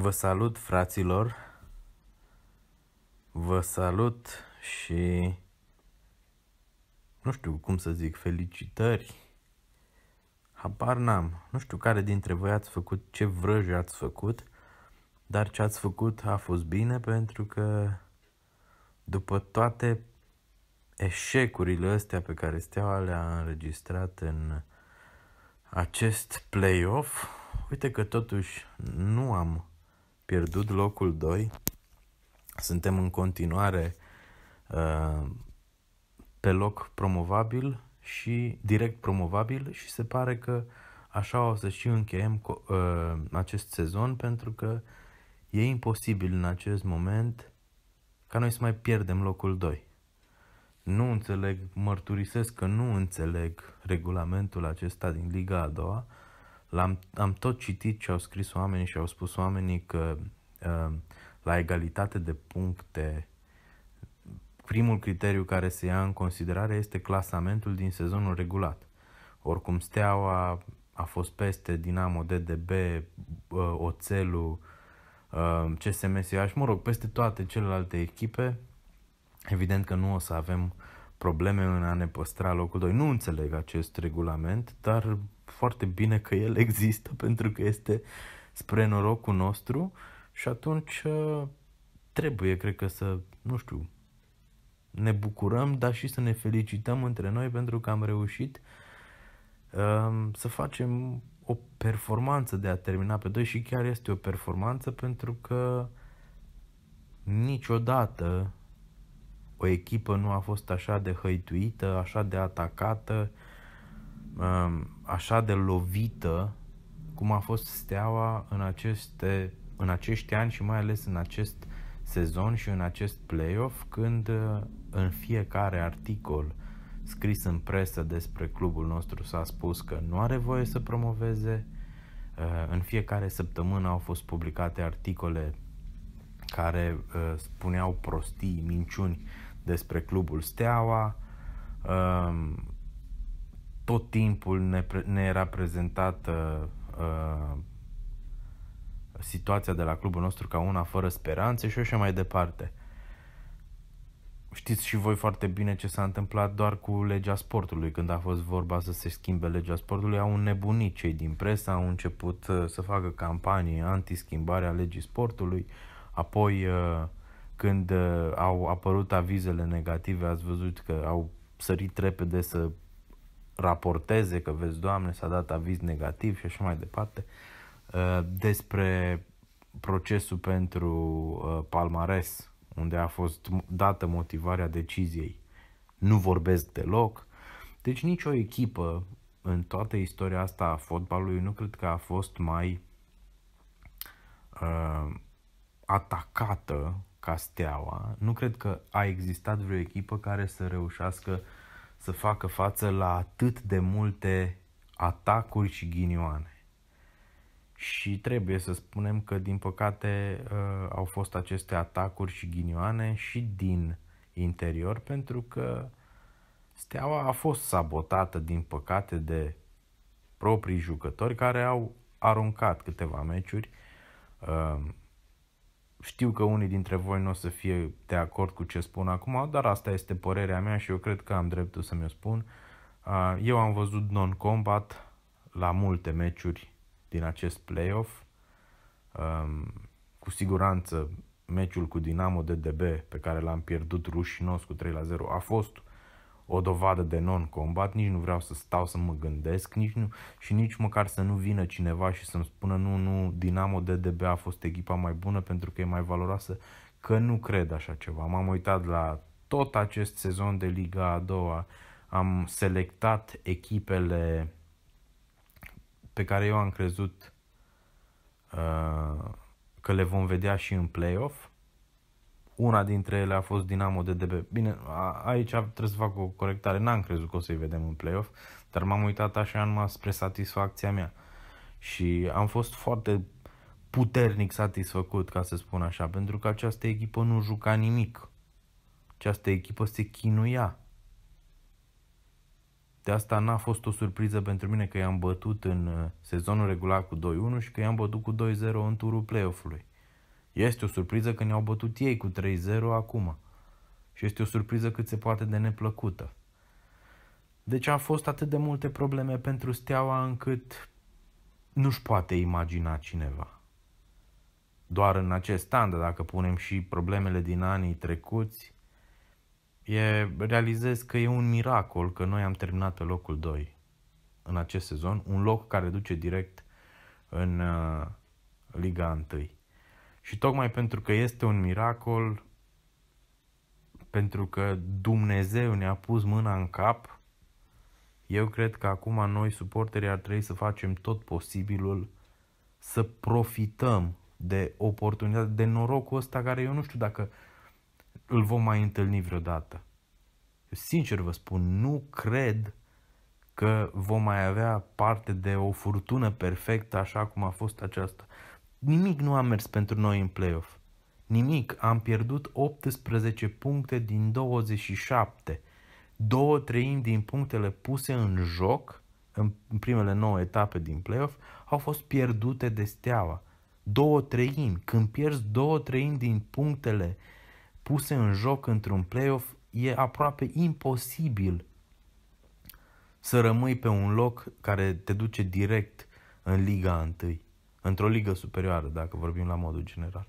Vă salut, fraților! Vă salut și nu știu cum să zic, felicitări. Habar n-am. Nu știu care dintre voi ați făcut, ce vrăji ați făcut, dar ce ați făcut a fost bine pentru că după toate eșecurile astea pe care Steaua le-a înregistrat în acest playoff, uite că totuși nu am pierdut locul 2. Suntem în continuare uh, pe loc promovabil și direct promovabil și se pare că așa o să și încheiem cu, uh, acest sezon pentru că e imposibil în acest moment ca noi să mai pierdem locul 2. Nu înțeleg, mărturisesc că nu înțeleg regulamentul acesta din Liga a doua, L-am, am tot citit ce au scris oamenii și au spus oamenii că uh, la egalitate de puncte, primul criteriu care se ia în considerare este clasamentul din sezonul regulat. Oricum, Steaua a fost peste Dinamo, DDB, uh, Oțelul, uh, CSM Siaș, mă rog, peste toate celelalte echipe. Evident că nu o să avem probleme în a ne păstra locul 2. Nu înțeleg acest regulament, dar foarte bine că el există pentru că este spre norocul nostru și atunci ă, trebuie, cred că să, nu știu, ne bucurăm, dar și să ne felicităm între noi pentru că am reușit um, să facem o performanță de a termina pe doi și chiar este o performanță pentru că niciodată o echipă nu a fost așa de hăituită, așa de atacată, Um, așa de lovită cum a fost steaua în, aceste, în acești ani și mai ales în acest sezon și în acest play-off, când uh, în fiecare articol scris în presă despre clubul nostru s-a spus că nu are voie să promoveze, uh, în fiecare săptămână au fost publicate articole care uh, spuneau prostii, minciuni despre clubul Steaua, um, tot timpul ne, ne era prezentată uh, situația de la clubul nostru ca una fără speranțe și așa mai departe. Știți și voi foarte bine ce s-a întâmplat doar cu legea sportului. Când a fost vorba să se schimbe legea sportului, au nebunit cei din presă, au început uh, să facă campanii anti-schimbarea legii sportului. Apoi, uh, când uh, au apărut avizele negative, ați văzut că au sărit repede să raporteze că, vezi, Doamne, s-a dat aviz negativ și așa mai departe, uh, despre procesul pentru uh, palmares, unde a fost dată motivarea deciziei. Nu vorbesc deloc. Deci nicio echipă în toată istoria asta a fotbalului nu cred că a fost mai uh, atacată ca steaua. Nu cred că a existat vreo echipă care să reușească uh, să facă față la atât de multe atacuri și ghinioane. Și trebuie să spunem că, din păcate, uh, au fost aceste atacuri și ghinioane și din interior, pentru că Steaua a fost sabotată, din păcate, de proprii jucători care au aruncat câteva meciuri uh, știu că unii dintre voi nu o să fie de acord cu ce spun acum, dar asta este părerea mea și eu cred că am dreptul să mi-o spun. Eu am văzut non-combat la multe meciuri din acest playoff. Cu siguranță meciul cu Dinamo DDB pe care l-am pierdut rușinos cu 3 la 0 a fost o dovadă de non-combat, nici nu vreau să stau să mă gândesc nici nu, și nici măcar să nu vină cineva și să-mi spună nu, nu, Dinamo DDB a fost echipa mai bună pentru că e mai valoroasă, că nu cred așa ceva. M-am uitat la tot acest sezon de Liga a doua, am selectat echipele pe care eu am crezut uh, că le vom vedea și în play-off una dintre ele a fost Dinamo de DB. Bine, a, aici trebuie să fac o corectare. N-am crezut că o să-i vedem în play-off, dar m-am uitat așa numai spre satisfacția mea. Și am fost foarte puternic satisfăcut, ca să spun așa, pentru că această echipă nu juca nimic. Această echipă se chinuia. De asta n-a fost o surpriză pentru mine că i-am bătut în uh, sezonul regular cu 2-1 și că i-am bătut cu 2-0 în turul play-off-ului. Este o surpriză că ne-au bătut ei cu 3-0 acum. Și este o surpriză cât se poate de neplăcută. Deci a fost atât de multe probleme pentru Steaua încât nu-și poate imagina cineva. Doar în acest an, dacă punem și problemele din anii trecuți, e, realizez că e un miracol că noi am terminat pe locul 2 în acest sezon, un loc care duce direct în uh, Liga 1. Și tocmai pentru că este un miracol, pentru că Dumnezeu ne-a pus mâna în cap, eu cred că acum noi, suporterii, ar trebui să facem tot posibilul să profităm de oportunitatea, de norocul ăsta care eu nu știu dacă îl vom mai întâlni vreodată. Eu sincer vă spun, nu cred că vom mai avea parte de o furtună perfectă așa cum a fost aceasta. Nimic nu a mers pentru noi în playoff. Nimic. Am pierdut 18 puncte din 27. Două treimi din punctele puse în joc în primele 9 etape din playoff au fost pierdute de steaua. Două treimi. Când pierzi două treimi din punctele puse în joc într-un playoff, e aproape imposibil să rămâi pe un loc care te duce direct în Liga 1 într-o ligă superioară, dacă vorbim la modul general.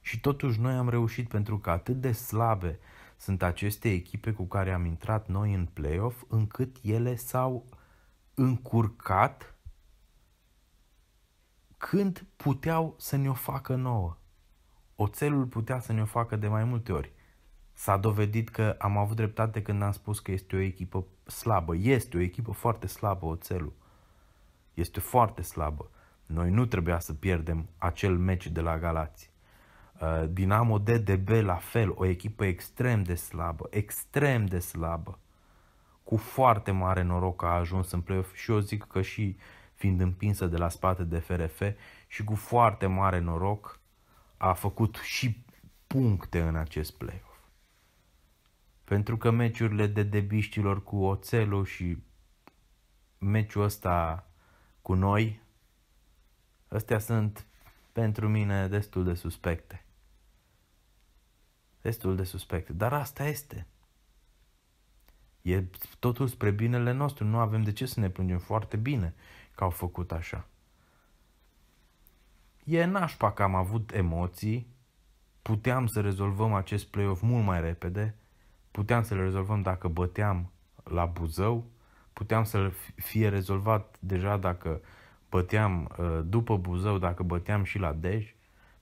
Și totuși noi am reușit pentru că atât de slabe sunt aceste echipe cu care am intrat noi în playoff, încât ele s-au încurcat când puteau să ne-o facă nouă. Oțelul putea să ne-o facă de mai multe ori. S-a dovedit că am avut dreptate când am spus că este o echipă slabă. Este o echipă foarte slabă, Oțelul. Este foarte slabă. Noi nu trebuia să pierdem acel meci de la Galați. Uh, Dinamo DDB la fel, o echipă extrem de slabă, extrem de slabă. Cu foarte mare noroc a ajuns în play-off și eu zic că și fiind împinsă de la spate de FRF și cu foarte mare noroc a făcut și puncte în acest play-off. Pentru că meciurile de debiștilor cu Oțelul și meciul ăsta cu noi Astea sunt pentru mine destul de suspecte. Destul de suspecte. Dar asta este. E totul spre binele nostru. Nu avem de ce să ne plângem foarte bine că au făcut așa. E nașpa că am avut emoții. Puteam să rezolvăm acest playoff mult mai repede. Puteam să le rezolvăm dacă băteam la Buzău. Puteam să fie rezolvat deja dacă băteam uh, după Buzău, dacă băteam și la Dej,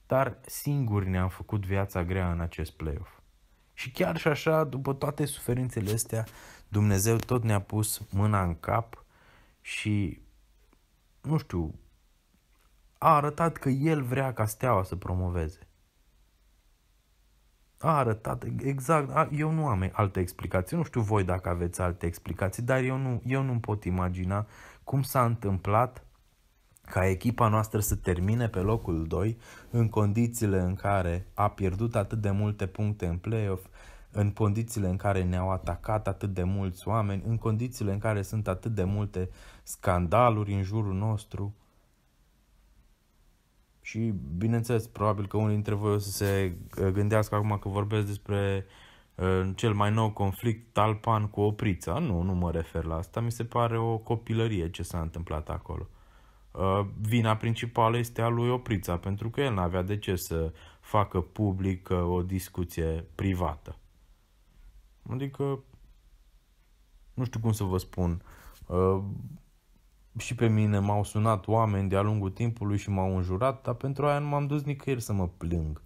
dar singuri ne-am făcut viața grea în acest playoff. Și chiar și așa, după toate suferințele astea, Dumnezeu tot ne-a pus mâna în cap și, nu știu, a arătat că El vrea ca steaua să promoveze. A arătat, exact, eu nu am alte explicații, nu știu voi dacă aveți alte explicații, dar eu nu, eu nu pot imagina cum s-a întâmplat ca echipa noastră să termine pe locul 2 în condițiile în care a pierdut atât de multe puncte în play-off, în condițiile în care ne-au atacat atât de mulți oameni, în condițiile în care sunt atât de multe scandaluri în jurul nostru. Și, bineînțeles, probabil că unii dintre voi o să se uh, gândească acum că vorbesc despre uh, cel mai nou conflict talpan cu oprița. Nu, nu mă refer la asta. Mi se pare o copilărie ce s-a întâmplat acolo. Uh, vina principală este a lui Oprița, pentru că el n-avea de ce să facă public uh, o discuție privată. Adică, nu știu cum să vă spun, uh, și pe mine m-au sunat oameni de-a lungul timpului și m-au înjurat, dar pentru aia nu m-am dus nicăieri să mă plâng.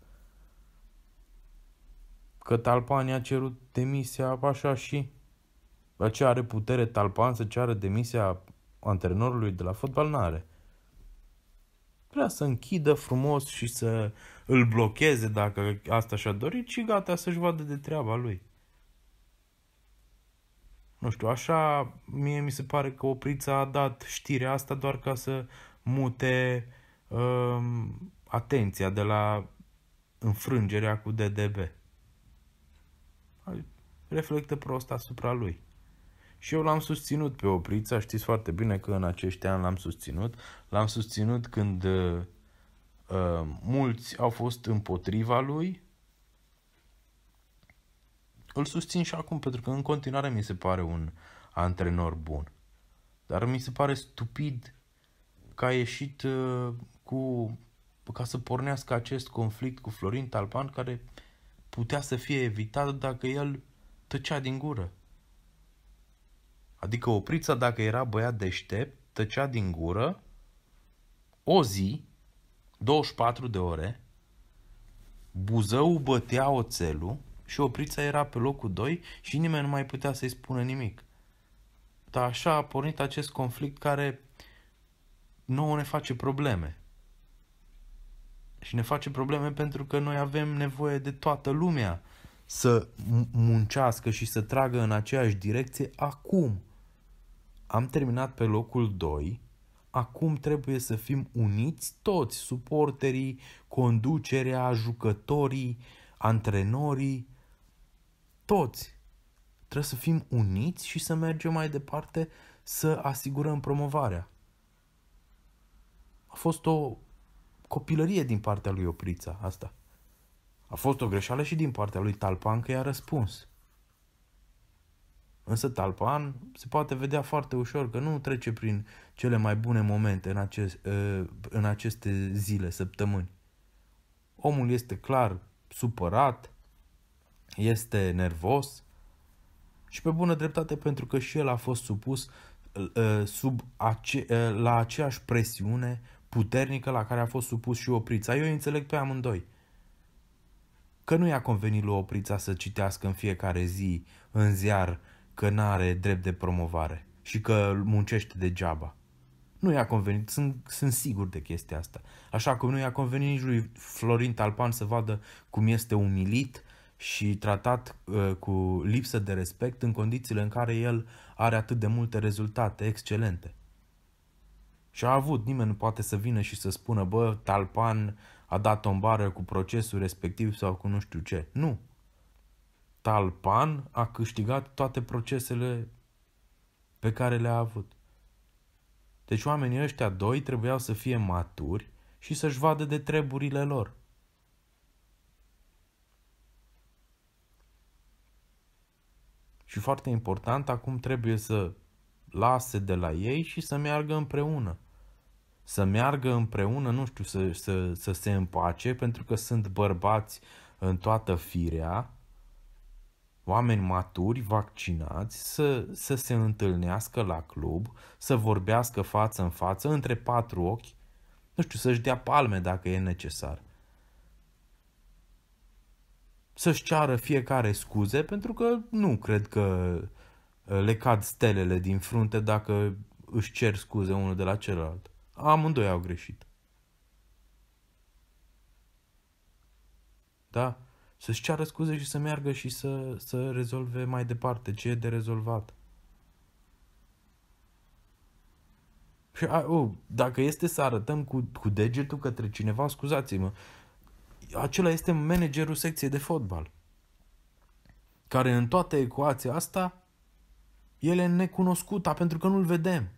Că Talpan a cerut demisia așa și... La ce are putere Talpan să ceară demisia antrenorului de la fotbal? N-are. Vrea să închidă frumos și să îl blocheze dacă asta și-a dorit și gata să-și vadă de treaba lui. Nu știu, așa mie mi se pare că Oprița a dat știrea asta doar ca să mute um, atenția de la înfrângerea cu DDB. Reflectă prost asupra lui. Și eu l-am susținut pe Oprița, știți foarte bine că în acești ani l-am susținut. L-am susținut când uh, uh, mulți au fost împotriva lui. Îl susțin și acum, pentru că în continuare mi se pare un antrenor bun. Dar mi se pare stupid că a ieșit uh, cu ca să pornească acest conflict cu Florin Talpan, care putea să fie evitat dacă el tăcea din gură. Adică oprița, dacă era băiat deștept, tăcea din gură o zi, 24 de ore, Buzău bătea oțelul și oprița era pe locul 2 și nimeni nu mai putea să-i spună nimic. Dar așa a pornit acest conflict care nouă ne face probleme. Și ne face probleme pentru că noi avem nevoie de toată lumea să muncească și să tragă în aceeași direcție acum. Am terminat pe locul 2. Acum trebuie să fim uniți toți, suporterii, conducerea, jucătorii, antrenorii, toți. Trebuie să fim uniți și să mergem mai departe să asigurăm promovarea. A fost o copilărie din partea lui Oprița asta. A fost o greșeală și din partea lui Talpan că i-a răspuns. Însă Talpan se poate vedea foarte ușor că nu trece prin cele mai bune momente în, acest, ă, în aceste zile, săptămâni. Omul este clar supărat, este nervos și pe bună dreptate pentru că și el a fost supus ă, sub ace- ă, la aceeași presiune puternică la care a fost supus și Oprița. Eu îi înțeleg pe amândoi că nu i-a convenit lui Oprița să citească în fiecare zi în ziar că nu are drept de promovare și că muncește degeaba. Nu i-a convenit, sunt, sunt sigur de chestia asta. Așa cum nu i-a convenit nici lui Florin Talpan să vadă cum este umilit și tratat uh, cu lipsă de respect în condițiile în care el are atât de multe rezultate excelente. Și a avut, nimeni nu poate să vină și să spună, bă, Talpan a dat o bară cu procesul respectiv sau cu nu știu ce. Nu. Talpan a câștigat toate procesele pe care le-a avut. Deci oamenii ăștia doi trebuiau să fie maturi și să-și vadă de treburile lor. Și foarte important, acum trebuie să lase de la ei și să meargă împreună. Să meargă împreună, nu știu, să, să, să se împace, pentru că sunt bărbați în toată firea, oameni maturi, vaccinați, să, să se întâlnească la club, să vorbească față în față, între patru ochi, nu știu, să-și dea palme dacă e necesar. Să-și ceară fiecare scuze, pentru că nu cred că uh, le cad stelele din frunte dacă își cer scuze unul de la celălalt. Amândoi au greșit. Da? să-și ceară scuze și să meargă și să, să rezolve mai departe ce e de rezolvat. Și, a, o, oh, dacă este să arătăm cu, cu degetul către cineva, scuzați-mă, acela este managerul secției de fotbal, care în toată ecuația asta, el e necunoscuta pentru că nu-l vedem.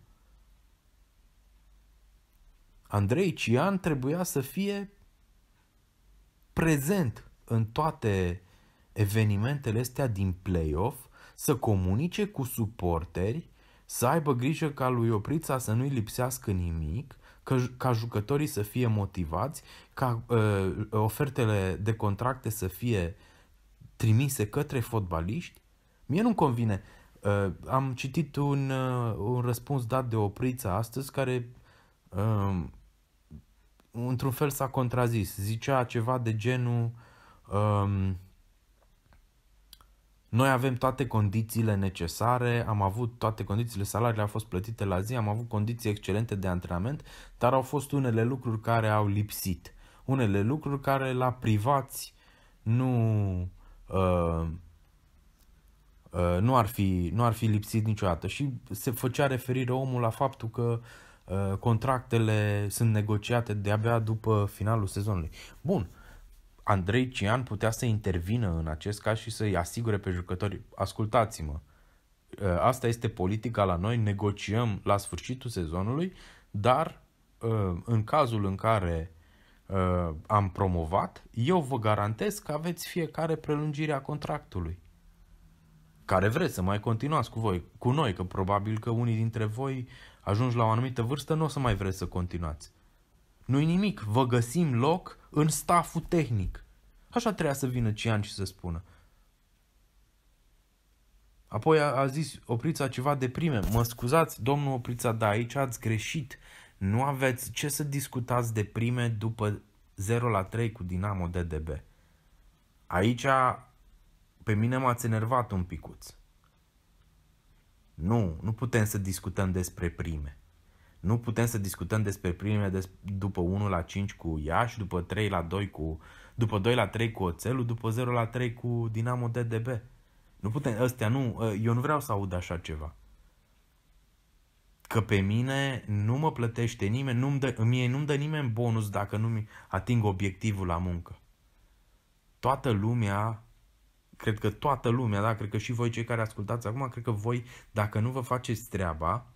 Andrei Cian trebuia să fie prezent în toate evenimentele astea din playoff să comunice cu suporteri, să aibă grijă ca lui Oprița să nu-i lipsească nimic, că, ca jucătorii să fie motivați, ca uh, ofertele de contracte să fie trimise către fotbaliști? Mie nu-mi convine. Uh, am citit un, uh, un răspuns dat de Oprița astăzi care uh, într-un fel s-a contrazis. Zicea ceva de genul uh, Um, noi avem toate condițiile necesare, am avut toate condițiile, salariile au fost plătite la zi, am avut condiții excelente de antrenament, dar au fost unele lucruri care au lipsit. Unele lucruri care la privați nu, uh, uh, nu, ar fi, nu ar fi lipsit niciodată. Și se făcea referire omul la faptul că uh, contractele sunt negociate de-abia după finalul sezonului. Bun, uh, Andrei Cian putea să intervină în acest caz și să-i asigure pe jucători, ascultați-mă, ă, asta este politica la noi, negociem la sfârșitul sezonului, dar ă, în cazul în care ă, am promovat, eu vă garantez că aveți fiecare prelungire a contractului. Care vreți să mai continuați cu voi, cu noi, că probabil că unii dintre voi ajungi la o anumită vârstă, nu o să mai vreți să continuați nu-i nimic, vă găsim loc în staful tehnic. Așa treia să vină Cian și să spună. Apoi a, a zis Oprița ceva de prime. Mă scuzați, domnul Oprița, da, aici ați greșit. Nu aveți ce să discutați de prime după 0 la 3 cu Dinamo DDB. Aici pe mine m-ați enervat un picuț. Nu, nu putem să discutăm despre prime. Nu putem să discutăm despre primele des- după 1 la 5 cu Iași, după 3 la 2 cu după 2 la 3 cu Oțelul, după 0 la 3 cu Dinamo DDB. Nu putem, ăstea nu, ă, eu nu vreau să aud așa ceva. Că pe mine nu mă plătește nimeni, nu-mi dă, mie nu-mi dă nimeni bonus dacă nu-mi ating obiectivul la muncă. Toată lumea, cred că toată lumea, da, cred că și voi cei care ascultați acum, cred că voi, dacă nu vă faceți treaba,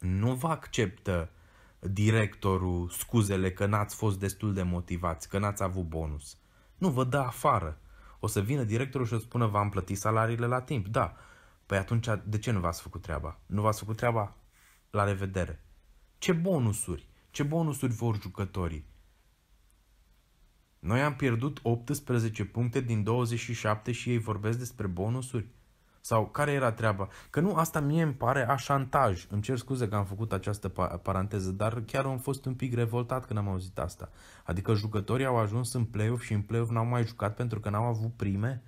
nu vă acceptă directorul scuzele că n-ați fost destul de motivați, că n-ați avut bonus. Nu, vă dă afară. O să vină directorul și o spună v-am plătit salariile la timp. Da. Păi atunci de ce nu v-ați făcut treaba? Nu v-ați făcut treaba? La revedere. Ce bonusuri? Ce bonusuri vor jucătorii? Noi am pierdut 18 puncte din 27 și ei vorbesc despre bonusuri? Sau care era treaba? Că nu, asta mie îmi pare a șantaj. Îmi cer scuze că am făcut această paranteză, dar chiar am fost un pic revoltat când am auzit asta. Adică jucătorii au ajuns în play-off și în play-off n-au mai jucat pentru că n-au avut prime,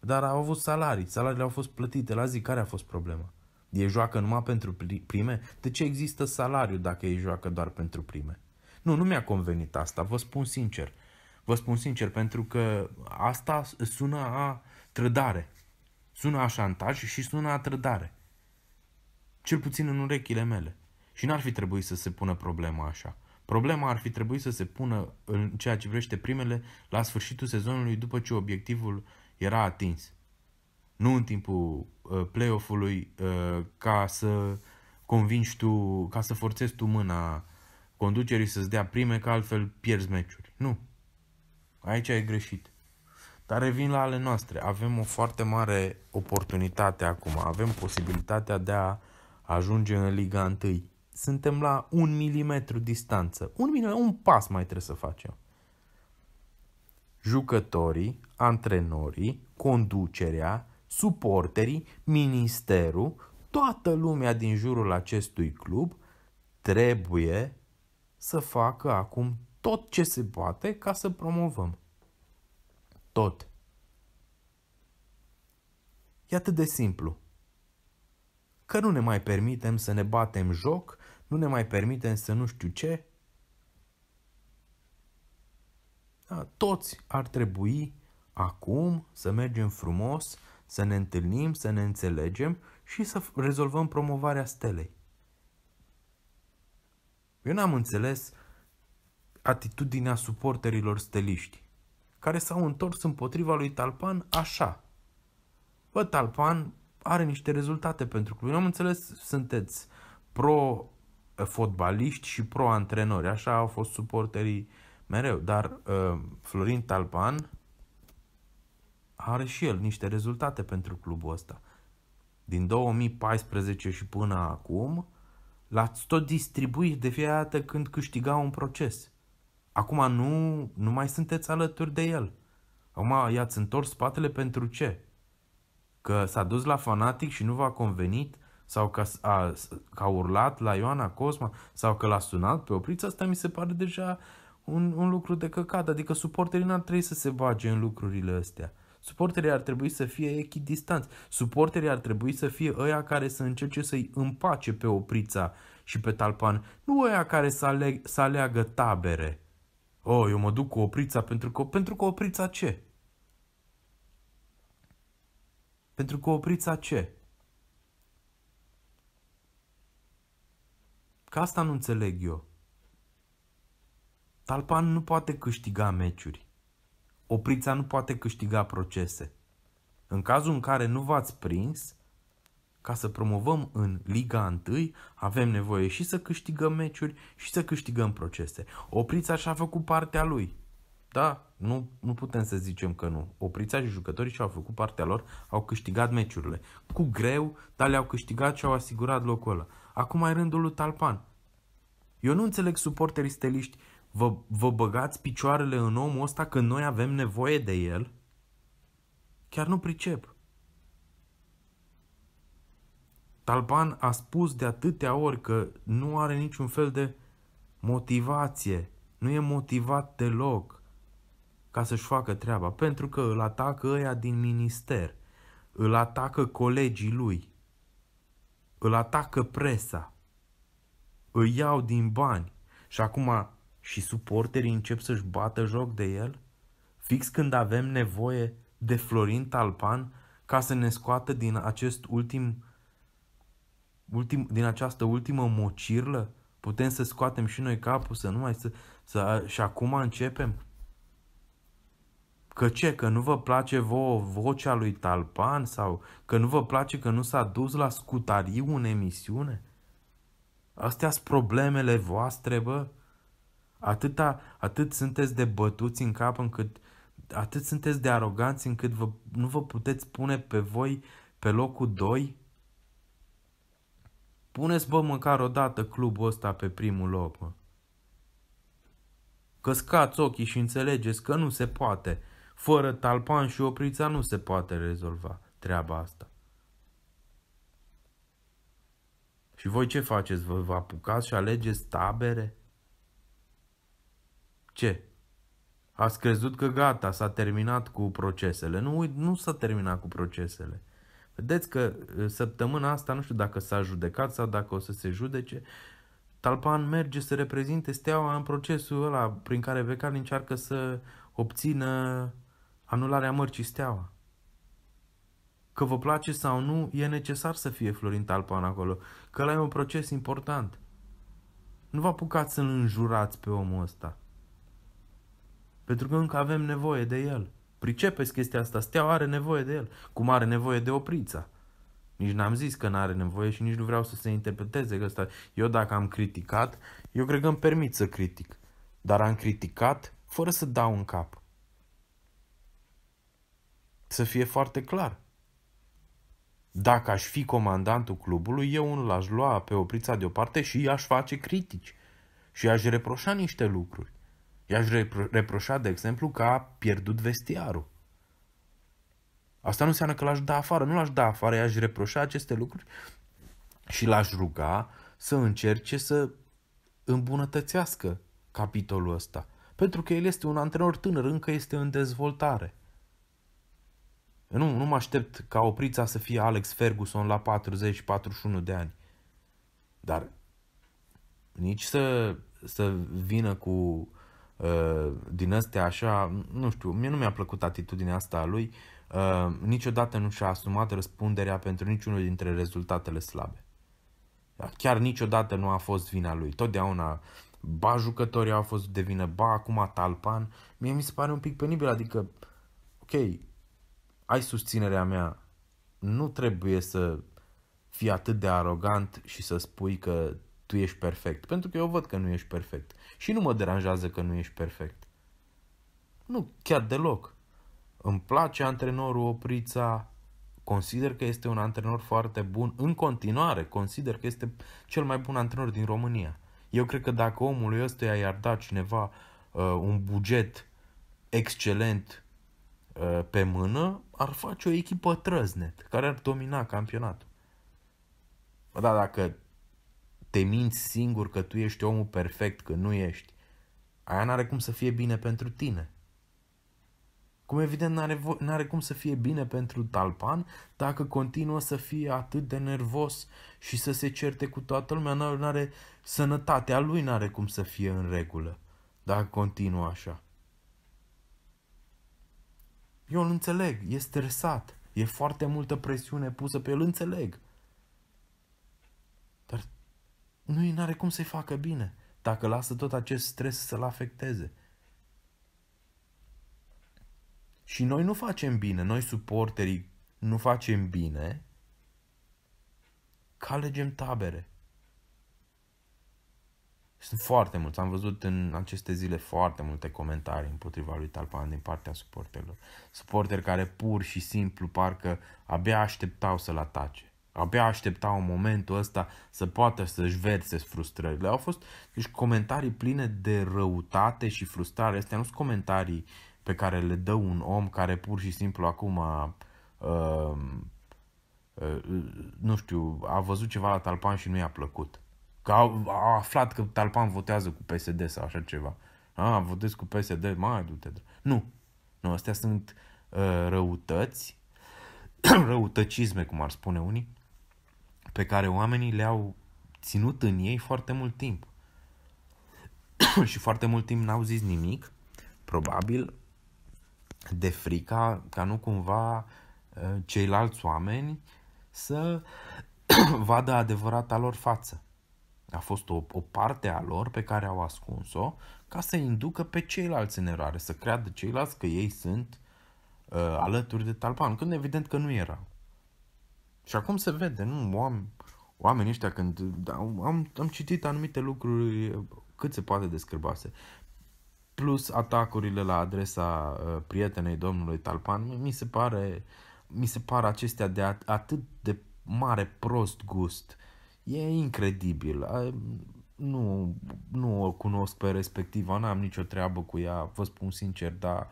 dar au avut salarii. Salariile au fost plătite. La zi, care a fost problema? Ei joacă numai pentru prime? De ce există salariu dacă ei joacă doar pentru prime? Nu, nu mi-a convenit asta, vă spun sincer. Vă spun sincer, pentru că asta sună a trădare. Sună a șantaj și sună a trădare. Cel puțin în urechile mele. Și n-ar fi trebuit să se pună problema așa. Problema ar fi trebuit să se pună în ceea ce vrește primele la sfârșitul sezonului după ce obiectivul era atins. Nu în timpul uh, play-off-ului uh, ca să convingi tu, ca să forțezi tu mâna conducerii să-ți dea prime, că altfel pierzi meciuri. Nu. Aici ai greșit. Dar revin la ale noastre. Avem o foarte mare oportunitate acum. Avem posibilitatea de a ajunge în Liga 1. Suntem la un milimetru distanță. Un, milimetru, un pas mai trebuie să facem. Jucătorii, antrenorii, conducerea, suporterii, ministerul, toată lumea din jurul acestui club trebuie să facă acum tot ce se poate ca să promovăm tot. E atât de simplu. Că nu ne mai permitem să ne batem joc, nu ne mai permitem să nu știu ce. Da, toți ar trebui acum să mergem frumos, să ne întâlnim, să ne înțelegem și să rezolvăm promovarea stelei. Eu n-am înțeles atitudinea suporterilor steliști care s-au întors împotriva lui Talpan așa. Bă, Talpan are niște rezultate pentru club. Eu am înțeles, sunteți pro-fotbaliști și pro-antrenori. Așa au fost suporterii mereu. Dar uh, Florin Talpan are și el niște rezultate pentru clubul ăsta. Din 2014 și până acum, l-ați tot distribuit de fiecare dată când câștiga un proces. Acum nu, nu mai sunteți alături de el. Acum i-ați întors spatele pentru ce? Că s-a dus la fanatic și nu v-a convenit? Sau că a, că a urlat la Ioana Cosma? Sau că l-a sunat pe opriță? Asta mi se pare deja un, un lucru de căcat. Adică suporterii n-ar trebui să se bage în lucrurile astea. Suporterii ar trebui să fie echidistanți. Suporterii ar trebui să fie ăia care să încerce să-i împace pe oprița și pe talpan. Nu ăia care să, aleg, să aleagă tabere. Oh, eu mă duc cu oprița pentru că... Pentru că oprița ce? Pentru că oprița ce? Ca asta nu înțeleg eu. Talpan nu poate câștiga meciuri. Oprița nu poate câștiga procese. În cazul în care nu v-ați prins, ca să promovăm în Liga 1, avem nevoie și să câștigăm meciuri și să câștigăm procese. Oprița și-a făcut partea lui. Da, nu, nu putem să zicem că nu. Oprița și jucătorii și-au făcut partea lor, au câștigat meciurile. Cu greu, dar le-au câștigat și au asigurat locul ăla. Acum ai rândul lui Talpan. Eu nu înțeleg suporterii steliști. Vă, vă băgați picioarele în omul ăsta când noi avem nevoie de el? Chiar nu pricep. Talban a spus de atâtea ori că nu are niciun fel de motivație, nu e motivat deloc ca să-și facă treaba, pentru că îl atacă ăia din minister, îl atacă colegii lui, îl atacă presa, îi iau din bani și acum și suporterii încep să-și bată joc de el, fix când avem nevoie de Florin Talpan ca să ne scoată din acest ultim ultim, din această ultimă mocirlă? Putem să scoatem și noi capul, să nu mai... Să, să, și acum începem? Că ce? Că nu vă place vouă vocea lui Talpan? Sau că nu vă place că nu s-a dus la scutariu în emisiune? Astea sunt problemele voastre, bă. Atâta, atât sunteți de bătuți în cap încât atât sunteți de aroganți încât vă, nu vă puteți pune pe voi pe locul 2 Puneți, bă, măcar o dată clubul ăsta pe primul loc, mă. Căscați ochii și înțelegeți că nu se poate. Fără talpan și oprița nu se poate rezolva treaba asta. Și voi ce faceți? Vă, vă apucați și alegeți tabere? Ce? Ați crezut că gata, s-a terminat cu procesele. Nu, nu s-a terminat cu procesele. Vedeți că săptămâna asta, nu știu dacă s-a judecat sau dacă o să se judece, Talpan merge să reprezinte steaua în procesul ăla prin care Vecal încearcă să obțină anularea mărcii steaua. Că vă place sau nu, e necesar să fie Florin Talpan acolo, că ăla e un proces important. Nu vă apucați să-l înjurați pe omul ăsta. Pentru că încă avem nevoie de el. Pricepeți chestia asta, steaua are nevoie de el, cum are nevoie de oprița. Nici n-am zis că n-are nevoie și nici nu vreau să se interpreteze că asta. Eu dacă am criticat, eu cred că îmi permit să critic. Dar am criticat fără să dau în cap. Să fie foarte clar. Dacă aș fi comandantul clubului, eu unul l-aș lua pe oprița deoparte și i-aș face critici. Și aș reproșa niște lucruri. I-aș repro- reproșa, de exemplu, că a pierdut vestiarul. Asta nu înseamnă că l-aș da afară. Nu l-aș da afară, i-aș reproșa aceste lucruri și l-aș ruga să încerce să îmbunătățească capitolul ăsta. Pentru că el este un antrenor tânăr, încă este în dezvoltare. Nu, nu mă aștept ca oprița să fie Alex Ferguson la 40-41 de ani. Dar nici să, să vină cu Uh, din astea așa, nu știu, mie nu mi-a plăcut atitudinea asta a lui, uh, niciodată nu și-a asumat răspunderea pentru niciunul dintre rezultatele slabe. Da, chiar niciodată nu a fost vina lui. Totdeauna ba jucătorii au fost de vină, ba acum Talpan. Mie mi se pare un pic penibil, adică, ok, ai susținerea mea, nu trebuie să fii atât de arogant și să spui că tu ești perfect. Pentru că eu văd că nu ești perfect. Și nu mă deranjează că nu ești perfect. Nu, chiar deloc. Îmi place antrenorul Oprița, consider că este un antrenor foarte bun, în continuare consider că este cel mai bun antrenor din România. Eu cred că dacă omului ăsta i-ar da cineva uh, un buget excelent uh, pe mână, ar face o echipă trăznet, care ar domina campionatul. Dar dacă te minți singur că tu ești omul perfect, că nu ești, aia n-are cum să fie bine pentru tine. Cum evident n-are, vo- n-are cum să fie bine pentru Talpan dacă continuă să fie atât de nervos și să se certe cu toată lumea, n-are, n-are sănătatea lui n-are cum să fie în regulă dacă continuă așa. Eu îl înțeleg, e stresat, e foarte multă presiune pusă pe el, înțeleg nu are cum să-i facă bine dacă lasă tot acest stres să-l afecteze. Și noi nu facem bine, noi suporterii nu facem bine că alegem tabere. Sunt foarte mulți, am văzut în aceste zile foarte multe comentarii împotriva lui Talpan din partea suporterilor. Suporteri care pur și simplu parcă abia așteptau să-l atace. Abia un momentul ăsta să poată să-și verse frustrările. Au fost deci, comentarii pline de răutate și frustrare. Astea nu sunt comentarii pe care le dă un om care pur și simplu acum uh, uh, nu știu, a văzut ceva la Talpan și nu i-a plăcut. Că a, a aflat că Talpan votează cu PSD sau așa ceva. A, votez cu PSD, mai du-te. Nu. Nu, astea sunt uh, răutăți, răutăcisme, cum ar spune unii, pe care oamenii le-au ținut în ei foarte mult timp. și foarte mult timp n-au zis nimic, probabil de frica ca nu cumva uh, ceilalți oameni să vadă adevărata lor față. A fost o, o parte a lor pe care au ascuns-o ca să inducă pe ceilalți în eroare, să creadă ceilalți că ei sunt uh, alături de talpan, când evident că nu erau. Și acum se vede, nu? Oameni, oamenii ăștia când da, am, am, am citit anumite lucruri cât se poate de scârbase. Plus atacurile la adresa uh, prietenei domnului Talpan, mi se pare, mi se pare acestea de at- atât de mare prost gust. E incredibil. nu, nu o cunosc pe respectiva, n-am nicio treabă cu ea, vă spun sincer, dar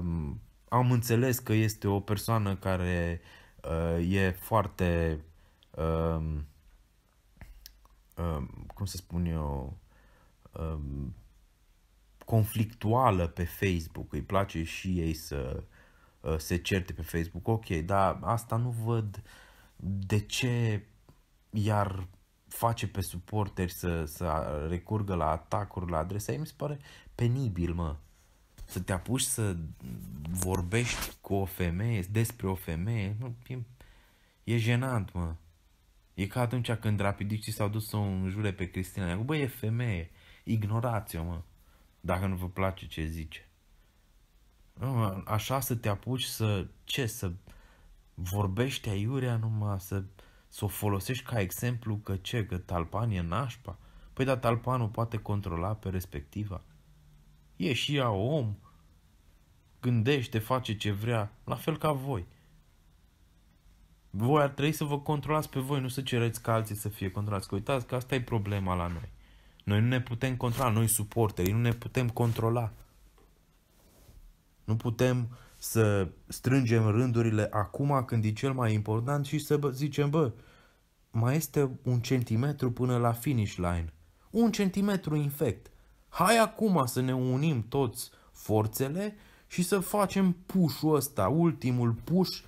um, am înțeles că este o persoană care uh, uh, e foarte, uh, uh, cum să spun eu, uh, conflictuală pe Facebook. Îi place și ei să uh, se certe pe Facebook. Ok, dar asta nu văd de ce iar face pe suporteri să, să recurgă la atacuri la adresa ei, mi se pare penibil, mă să te apuci să vorbești cu o femeie, despre o femeie, nu, e, e jenant, mă. E ca atunci când rapidicii s-au dus să o înjure pe Cristina. Iacu, bă, e femeie. Ignorați-o, mă. Dacă nu vă place ce zice. Nu, mă, așa să te apuci să, ce, să vorbești aiurea numai, să, să o folosești ca exemplu că ce, că Talpan e nașpa. Păi da, Talpanul poate controla pe respectiva. E și ea om, gândește, face ce vrea, la fel ca voi. Voi ar trebui să vă controlați pe voi, nu să cereți ca alții să fie controlați. Că uitați că asta e problema la noi. Noi nu ne putem controla, noi suporterii, nu ne putem controla. Nu putem să strângem rândurile acum când e cel mai important și să zicem, bă, mai este un centimetru până la finish line. Un centimetru infect. Hai acum să ne unim toți forțele și să facem pușul ăsta, ultimul push,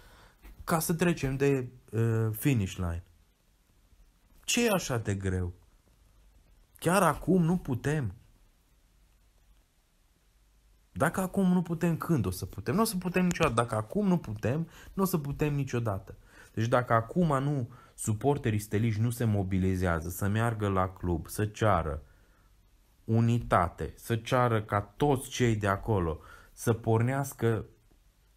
ca să trecem de uh, finish line. Ce e așa de greu? Chiar acum nu putem. Dacă acum nu putem, când o să putem? Nu o să putem niciodată. Dacă acum nu putem, nu o să putem niciodată. Deci dacă acum nu suporterii steliși nu se mobilizează, să meargă la club, să ceară, unitate, să ceară ca toți cei de acolo să pornească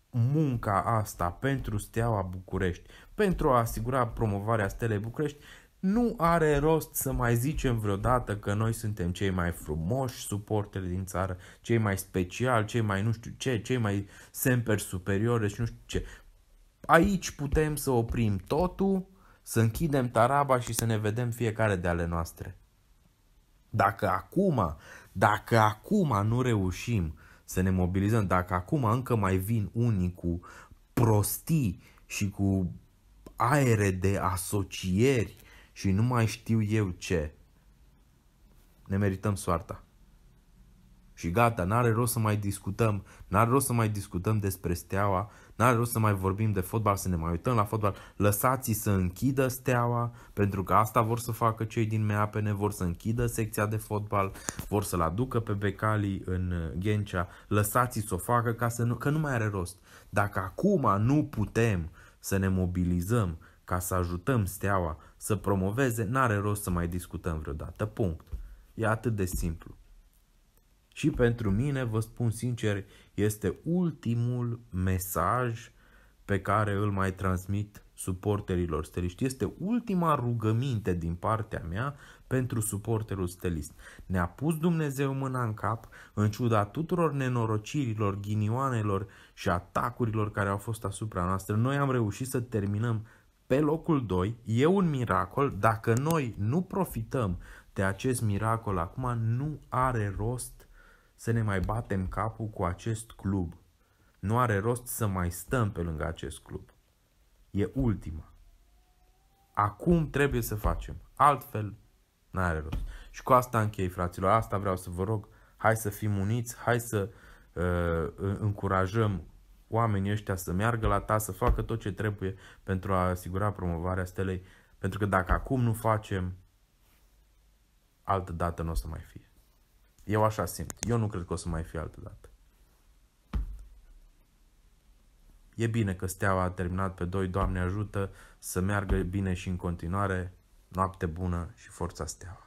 munca asta pentru Steaua București, pentru a asigura promovarea Stelei București, nu are rost să mai zicem vreodată că noi suntem cei mai frumoși suporteri din țară, cei mai special cei mai nu știu ce, cei mai semper superiore și nu știu ce. Aici putem să oprim totul, să închidem taraba și să ne vedem fiecare de ale noastre. Dacă acum, dacă acum nu reușim să ne mobilizăm, dacă acum încă mai vin unii cu prostii și cu aere de asocieri și nu mai știu eu ce, ne merităm soarta și gata, n-are rost să mai discutăm, n-are rost să mai discutăm despre steaua, n-are rost să mai vorbim de fotbal, să ne mai uităm la fotbal, lăsați să închidă steaua, pentru că asta vor să facă cei din MAPN, vor să închidă secția de fotbal, vor să-l aducă pe Becali în uh, Ghencea, lăsați să o facă ca să nu, că nu mai are rost. Dacă acum nu putem să ne mobilizăm ca să ajutăm steaua să promoveze, n-are rost să mai discutăm vreodată. Punct. E atât de simplu. Și pentru mine, vă spun sincer, este ultimul mesaj pe care îl mai transmit suporterilor steliști. Este ultima rugăminte din partea mea pentru suporterul stelist. Ne-a pus Dumnezeu mâna în cap, în ciuda tuturor nenorocirilor, ghinioanelor și atacurilor care au fost asupra noastră. Noi am reușit să terminăm pe locul 2, e un miracol, dacă noi nu profităm de acest miracol acum, nu are rost să ne mai batem capul cu acest club. Nu are rost să mai stăm pe lângă acest club. E ultima. Acum trebuie să facem. Altfel, nu are rost. Și cu asta închei, fraților. Asta vreau să vă rog. Hai să fim uniți, hai să uh, încurajăm oamenii ăștia să meargă la ta, să facă tot ce trebuie pentru a asigura promovarea stelei. Pentru că dacă acum nu facem, altă dată nu o să mai fie. Eu așa simt. Eu nu cred că o să mai fie altă dată. E bine că Steaua a terminat pe doi Doamne ajută să meargă bine și în continuare. Noapte bună și forța Steaua!